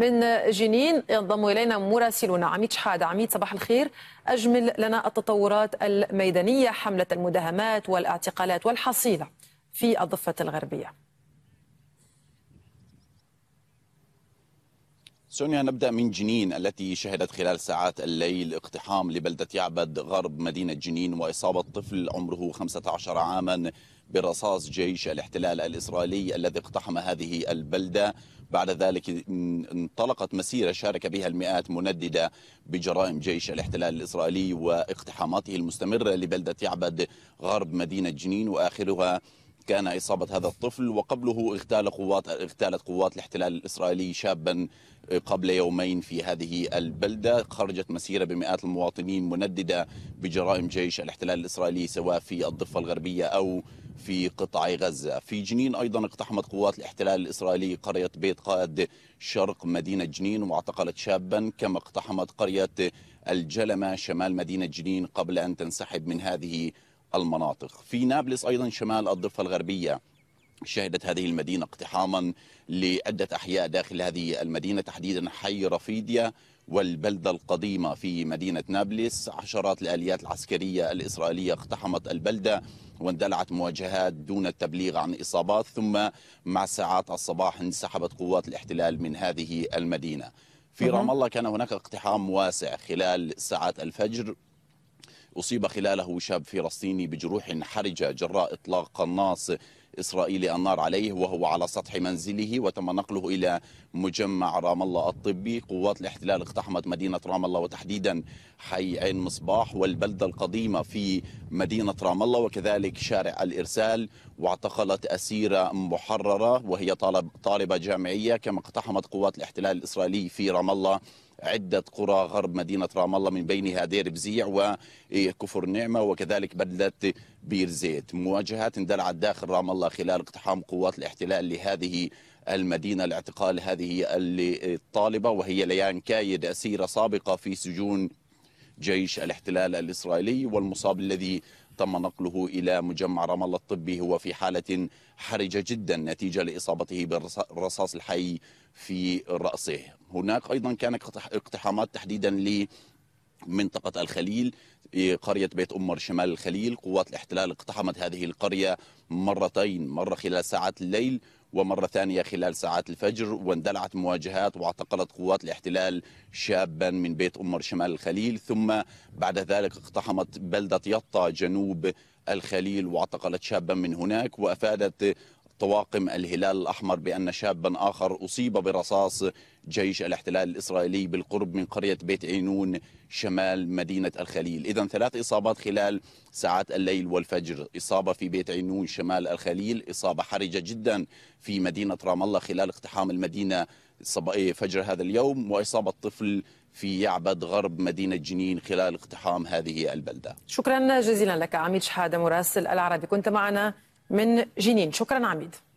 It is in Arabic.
من جنين ينضم الينا مراسلنا عميد شحاده عميد صباح الخير اجمل لنا التطورات الميدانيه حمله المداهمات والاعتقالات والحصيله في الضفه الغربيه سونيا نبدا من جنين التي شهدت خلال ساعات الليل اقتحام لبلده يعبد غرب مدينه جنين واصابه طفل عمره 15 عاما برصاص جيش الاحتلال الاسرائيلي الذي اقتحم هذه البلده بعد ذلك انطلقت مسيره شارك بها المئات مندده بجرائم جيش الاحتلال الاسرائيلي واقتحاماته المستمره لبلده يعبد غرب مدينه جنين واخرها كان إصابة هذا الطفل وقبله اغتال قوات اغتالت قوات الاحتلال الإسرائيلي شابا قبل يومين في هذه البلدة خرجت مسيرة بمئات المواطنين منددة بجرائم جيش الاحتلال الإسرائيلي سواء في الضفة الغربية أو في قطاع غزة في جنين أيضا اقتحمت قوات الاحتلال الإسرائيلي قرية بيت قائد شرق مدينة جنين واعتقلت شابا كما اقتحمت قرية الجلمة شمال مدينة جنين قبل أن تنسحب من هذه المناطق في نابلس أيضا شمال الضفة الغربية شهدت هذه المدينة اقتحاما لعدة أحياء داخل هذه المدينة تحديدا حي رفيديا والبلدة القديمة في مدينة نابلس عشرات الآليات العسكرية الإسرائيلية اقتحمت البلدة واندلعت مواجهات دون التبليغ عن إصابات ثم مع ساعات الصباح انسحبت قوات الاحتلال من هذه المدينة في رام الله كان هناك اقتحام واسع خلال ساعات الفجر أصيب خلاله شاب فلسطيني بجروح حرجة جراء إطلاق قناص الإسرائيلي النار عليه وهو على سطح منزله وتم نقله إلى مجمع رام الله الطبي قوات الاحتلال اقتحمت مدينة رام الله وتحديدا حي عين مصباح والبلدة القديمة في مدينة رام الله وكذلك شارع الإرسال واعتقلت أسيرة محررة وهي طالب طالبة جامعية كما اقتحمت قوات الاحتلال الإسرائيلي في رام الله عدة قرى غرب مدينة رام الله من بينها دير بزيع وكفر نعمة وكذلك بلدة بير زيت مواجهات اندلعت داخل رام الله خلال اقتحام قوات الاحتلال لهذه المدينة لاعتقال هذه الطالبة وهي ليان كايد أسيرة سابقة في سجون جيش الاحتلال الإسرائيلي والمصاب الذي تم نقله إلى مجمع رام الله الطبي هو في حالة حرجة جدا نتيجة لإصابته بالرصاص الحي في رأسه هناك أيضا كان اقتحامات تحديدا ل منطقة الخليل قرية بيت أمر شمال الخليل قوات الاحتلال اقتحمت هذه القرية مرتين مرة خلال ساعات الليل ومرة ثانية خلال ساعات الفجر واندلعت مواجهات واعتقلت قوات الاحتلال شابا من بيت أمر شمال الخليل ثم بعد ذلك اقتحمت بلدة يطا جنوب الخليل واعتقلت شابا من هناك وأفادت طواقم الهلال الأحمر بأن شابا آخر أصيب برصاص جيش الاحتلال الإسرائيلي بالقرب من قرية بيت عينون شمال مدينة الخليل إذا ثلاث إصابات خلال ساعات الليل والفجر إصابة في بيت عينون شمال الخليل إصابة حرجة جدا في مدينة رام الله خلال اقتحام المدينة إيه، فجر هذا اليوم وإصابة طفل في يعبد غرب مدينة جنين خلال اقتحام هذه البلدة شكرا جزيلا لك عميد شحادة مراسل العربي كنت معنا من جنين شكرا عميد